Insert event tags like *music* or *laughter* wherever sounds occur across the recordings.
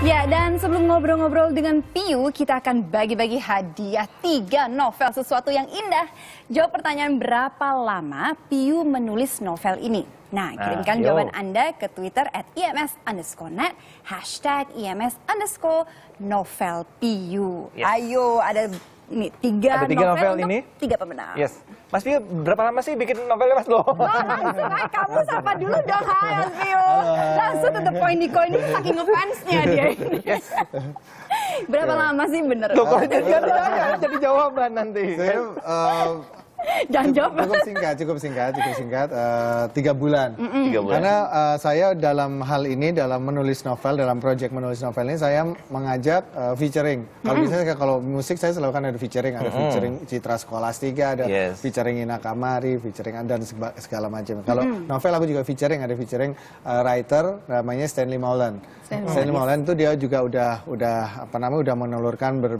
Ya, dan sebelum ngobrol-ngobrol dengan Piu, kita akan bagi-bagi hadiah tiga novel sesuatu yang indah. Jawab pertanyaan berapa lama Piu menulis novel ini. Nah, nah kirimkan nah, jawaban Anda ke Twitter at IMS underscore net, hashtag IMS underscore novel Piu. Yes. Ayo, ada ini tiga, ada tiga novel, novel ini tiga pemenang. Yes. Mas Vio, berapa lama sih bikin novelnya Mas Lo? Oh, langsung aja kamu sapa dulu dong, hai Mas Vio. Langsung tetap poin koin ini saking ngefansnya *laughs* dia ini. Yes. berapa yeah. lama sih bener? Tuh, kok jadi, jadi jawaban nanti. Saya, uh, *laughs* Jangan jawab. Cukup singkat, cukup singkat, cukup singkat. Uh, tiga bulan. Mm -mm. Tiga bulan. Karena uh, saya dalam hal ini, dalam menulis novel, dalam proyek menulis novel ini, saya mengajak uh, featuring. Kalau mm -mm. kalau musik saya selalu kan ada featuring, ada mm -mm. featuring Citra Sekolah Skolastika, ada yes. featuring Ina Kamari, featuring dan segala macam. Kalau mm -mm. novel aku juga featuring, ada featuring uh, writer namanya Stanley Maulan. Stanley, Stanley Maulan itu dia juga udah udah apa namanya udah menelurkan ber,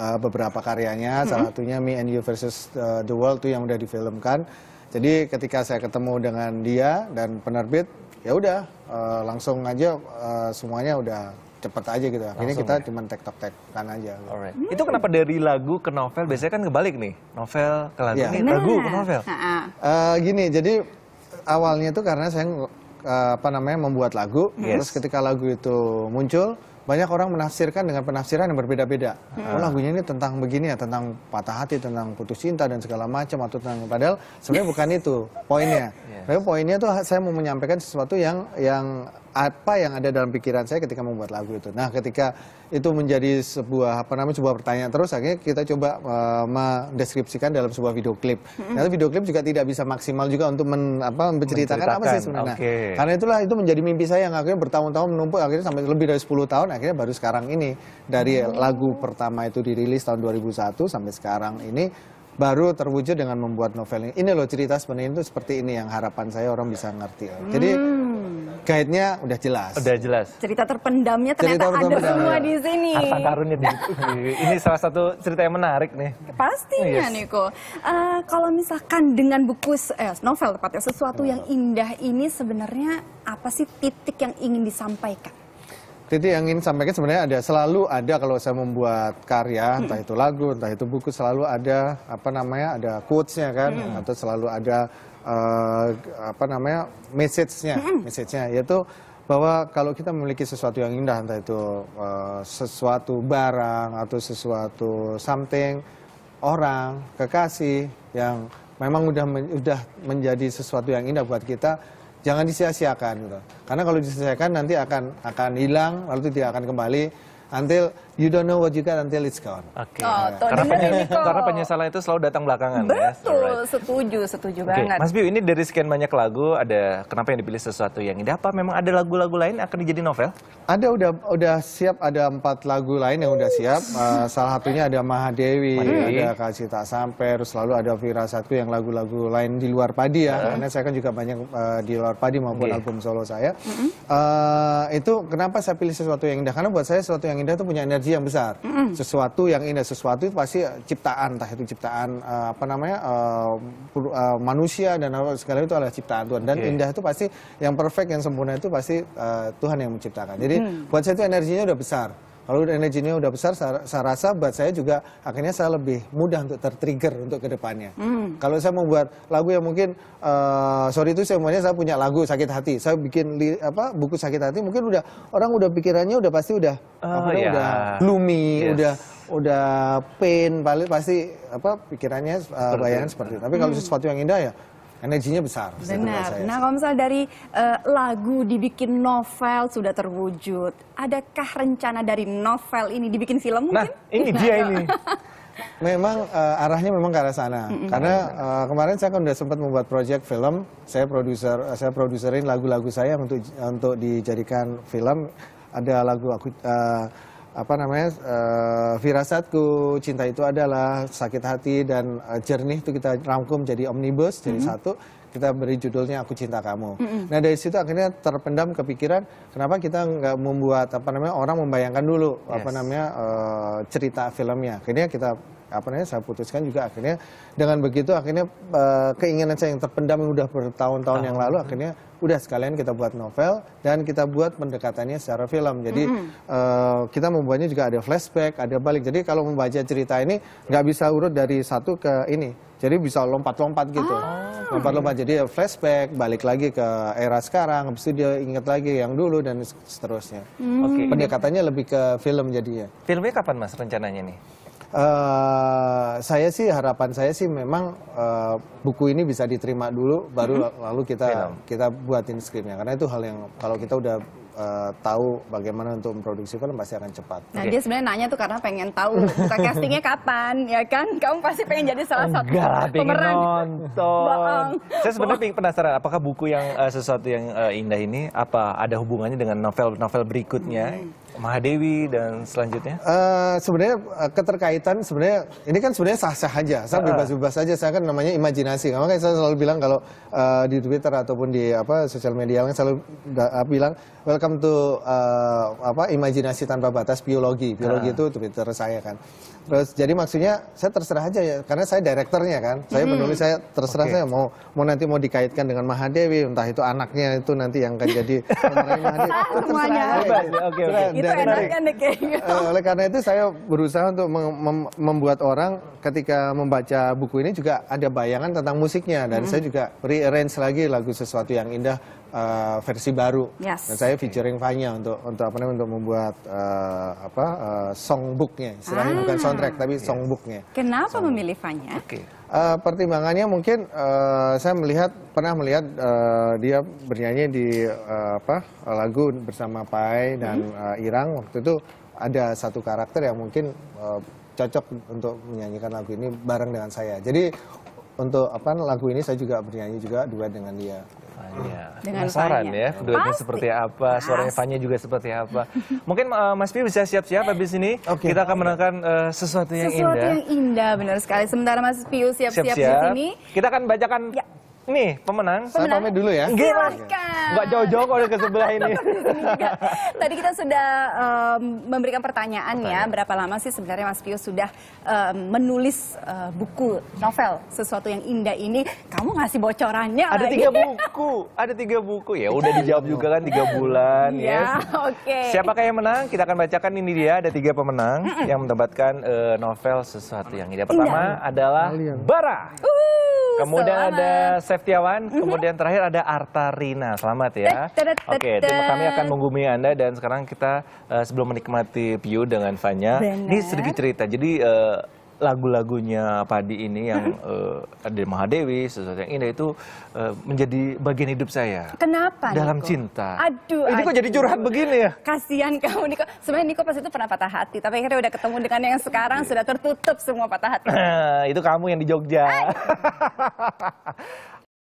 Uh, beberapa karyanya, -hmm. salah satunya Me and You versus uh, the World tuh yang udah difilmkan. Jadi ketika saya ketemu dengan dia dan penerbit, ya udah uh, langsung aja uh, semuanya udah cepet aja gitu. Akhirnya kita ya? cuma tek tok tek kan aja. Gitu. Alright. Hmm. Itu kenapa dari lagu ke novel biasanya kan kebalik nih, novel ke lagu, yeah. nih, lagu ke novel. Uh, gini, jadi awalnya itu karena saya uh, apa namanya membuat lagu, yes. terus ketika lagu itu muncul banyak orang menafsirkan dengan penafsiran yang berbeda-beda. Hmm. Oh lagunya ini tentang begini ya, tentang patah hati, tentang putus cinta dan segala macam atau tentang padahal sebenarnya bukan itu poinnya. Yes. *laughs* Iya. Tapi poinnya tuh saya mau menyampaikan sesuatu yang yang apa yang ada dalam pikiran saya ketika membuat lagu itu. Nah, ketika itu menjadi sebuah apa namanya sebuah pertanyaan terus akhirnya kita coba uh, mendeskripsikan dalam sebuah video klip. Nah, video klip juga tidak bisa maksimal juga untuk men, apa menceritakan, menceritakan. apa sih sebenarnya. Okay. karena itulah itu menjadi mimpi saya yang akhirnya bertahun-tahun menumpuk akhirnya sampai lebih dari 10 tahun akhirnya baru sekarang ini dari hmm lagu pertama itu dirilis tahun 2001 sampai sekarang ini baru terwujud dengan membuat novel ini. Ini loh cerita sebenarnya itu seperti ini yang harapan saya orang bisa ngerti. Jadi mm guide-nya udah jelas. Udah jelas. Cerita terpendamnya ternyata cerita ada terpendam. semua di sini. Karun ini. Ini salah satu cerita yang menarik nih. Pastinya yes. Niko. Uh, kalau misalkan dengan buku eh, novel tepatnya sesuatu yang indah ini sebenarnya apa sih titik yang ingin disampaikan? titik yang ingin sampaikan sebenarnya ada selalu ada kalau saya membuat karya hmm. entah itu lagu entah itu buku selalu ada apa namanya ada quotesnya kan hmm. atau selalu ada uh, apa namanya message-nya, message-nya yaitu bahwa kalau kita memiliki sesuatu yang indah entah itu uh, sesuatu barang atau sesuatu something orang kekasih yang memang udah men, udah menjadi sesuatu yang indah buat kita jangan disia-siakan gitu karena kalau disia-siakan nanti akan akan hilang lalu tidak akan kembali until You don't know what you got until it's gone. Oke. Okay. Oh, toh, karena, penye *laughs* karena penyesalan itu selalu datang belakangan. Ya. Betul, ya. right. setuju, setuju okay. banget. Mas Biu, ini dari sekian banyak lagu, ada kenapa yang dipilih sesuatu yang indah? Apa memang ada lagu-lagu lain akan dijadi novel? Ada, udah udah siap, ada empat lagu lain yang udah siap. Uh, salah satunya ada Mahadewi, Mahadewi. ada Kasih Tak Sampai, terus selalu ada satu yang lagu-lagu lain di luar padi ya. Uh. Karena saya kan juga banyak uh, di luar padi maupun okay. Iya. album solo saya. Uh, itu kenapa saya pilih sesuatu yang indah? Karena buat saya sesuatu yang indah itu punya energi energi yang besar. Mm -hmm. Sesuatu yang indah, sesuatu itu pasti ciptaan, entah itu ciptaan uh, apa namanya uh, uh, manusia dan apa segala itu adalah ciptaan Tuhan. Dan okay. indah itu pasti yang perfect, yang sempurna itu pasti uh, Tuhan yang menciptakan. Jadi mm. buat saya itu energinya udah besar. Kalau energinya udah besar, saya, saya rasa buat saya juga akhirnya saya lebih mudah untuk tertrigger untuk kedepannya. Mm. Kalau saya membuat lagu yang mungkin uh, sorry itu semuanya saya punya lagu sakit hati, saya bikin li, apa buku sakit hati mungkin udah orang udah pikirannya udah pasti udah uh, apa yeah. udah iya. gloomy, yes. udah udah pain, paling pasti apa pikirannya uh, bayangan seperti itu. Tapi kalau mm. sesuatu yang indah ya Energinya besar. Benar. Saya. Nah kalau misalnya dari uh, lagu dibikin novel sudah terwujud, adakah rencana dari novel ini dibikin film nah, mungkin? Nah ini dia *laughs* ini. memang uh, arahnya memang ke arah sana. Mm -hmm. Karena uh, kemarin saya kan udah sempat membuat project film, saya produser saya produserin lagu-lagu saya untuk untuk dijadikan film. Ada lagu aku uh, apa namanya uh, firasatku cinta itu adalah sakit hati dan uh, jernih itu kita rangkum jadi omnibus mm -hmm. jadi mm-hmm. satu kita beri judulnya aku cinta kamu. Mm -hmm. Nah dari situ akhirnya terpendam kepikiran kenapa kita nggak membuat apa namanya orang membayangkan dulu yes. apa namanya uh, cerita filmnya. Akhirnya kita apa namanya saya putuskan juga akhirnya dengan begitu akhirnya uh, keinginan saya yang terpendam yang udah bertahun-tahun oh. yang lalu akhirnya udah sekalian kita buat novel dan kita buat pendekatannya secara film. Jadi mm -hmm. uh, kita membuatnya juga ada flashback, ada balik. Jadi kalau membaca cerita ini nggak bisa urut dari satu ke ini. Jadi bisa lompat-lompat gitu. Ah. Lompat-lompat. Jadi ya flashback, balik lagi ke era sekarang, habis itu dia ingat lagi yang dulu dan seterusnya. Hmm. Oke. Okay. Pendekatannya lebih ke film jadinya. Filmnya kapan Mas rencananya nih? Uh, saya sih harapan saya sih memang uh, buku ini bisa diterima dulu baru mm -hmm. lalu kita Final. kita buatin skripnya karena itu hal yang kalau kita udah uh, tahu bagaimana untuk memproduksi film pasti akan cepat. Nah okay. dia sebenarnya nanya tuh karena pengen tahu *laughs* kita castingnya kapan, ya kan? Kamu pasti pengen jadi salah satu Enggak lah, pemeran. nonton. Saya sebenarnya pengen penasaran, apakah buku yang uh, sesuatu yang uh, indah ini apa ada hubungannya dengan novel-novel berikutnya? Hmm. Mahadewi dan selanjutnya? Uh, sebenarnya uh, keterkaitan sebenarnya ini kan sebenarnya sah-sah aja, saya bebas-bebas saja. Saya kan namanya imajinasi. Makanya saya selalu bilang kalau uh, di Twitter ataupun di apa sosial media saya kan selalu bilang welcome welcome to uh, apa imajinasi tanpa batas biologi. Biologi uh. itu Twitter saya kan. Terus jadi maksudnya saya terserah aja ya karena saya direkturnya kan. Saya hmm. menulis saya terserah okay. saya mau mau nanti mau dikaitkan dengan Mahadewi entah itu anaknya itu nanti yang akan jadi *laughs* Mahadewi. Semuanya. Oke oke. Itu enak Uh, Oleh karena itu saya berusaha untuk mem mem membuat orang ketika membaca buku ini juga ada bayangan tentang musiknya dan hmm. saya juga rearrange lagi lagu sesuatu yang indah uh, versi baru. Yes. Dan saya featuring Vanya untuk untuk apa namanya untuk membuat uh, apa uh, songbooknya istilahnya ah. bukan song soundtrack tapi songbooknya. Kenapa songbook. memilih Vanya? Okay. Uh, eh, pertimbangannya mungkin uh, saya melihat pernah melihat uh, dia bernyanyi di uh, apa lagu bersama Pai dan hmm. uh, Irang waktu itu ada satu karakter yang mungkin uh, cocok untuk menyanyikan lagu ini bareng dengan saya. Jadi untuk apa lagu ini saya juga bernyanyi juga duet dengan dia. Iya. Dengan Penasaran ya, keduanya seperti apa, suaranya Fanya juga seperti apa. Mungkin uh, Mas Pi bisa siap-siap habis ini okay. kita akan menangkan uh, eh, sesuatu yang indah. Sesuatu yang indah benar sekali. Sementara Mas Pi siap-siap di sini. Kita akan bacakan ya. Nih, pemenang. Saya pamit dulu ya. Gila. Nggak jauh-jauh kalau ke sebelah ini. Tadi kita sudah um, memberikan pertanyaan, ya, pertanyaan ya, berapa lama sih sebenarnya Mas Pius sudah um, menulis uh, buku novel sesuatu yang indah ini? Kamu ngasih bocorannya. Ada lagi. tiga buku, ada tiga buku ya. Udah dijawab juga kan tiga bulan, ya. Yes. Oke. Okay. Siapakah yang menang? Kita akan bacakan ini dia. Ada tiga pemenang yang mendapatkan uh, novel sesuatu yang indah. Pertama indah. adalah Bara. Uhuh. Kemudian selamat. ada Seftiawan, mm-hmm. kemudian terakhir ada Artarina. Selamat ya. Eh, Oke, okay, kami akan menggumi Anda dan sekarang kita uh, sebelum menikmati view dengan Vanya ini sedikit cerita. Jadi uh, lagu-lagunya Padi ini yang uh, eh, ada Mahadewi, sesuatu yang indah itu uh, menjadi bagian hidup saya. Kenapa? Dalam Niko? cinta. Aduh. Ini kok jadi curhat begini ya? Kasihan kamu Niko. Sebenarnya Niko pas itu pernah patah hati, tapi akhirnya udah ketemu dengan yang sekarang iya. sudah tertutup semua patah hati. *laughs* itu kamu yang di Jogja. *laughs*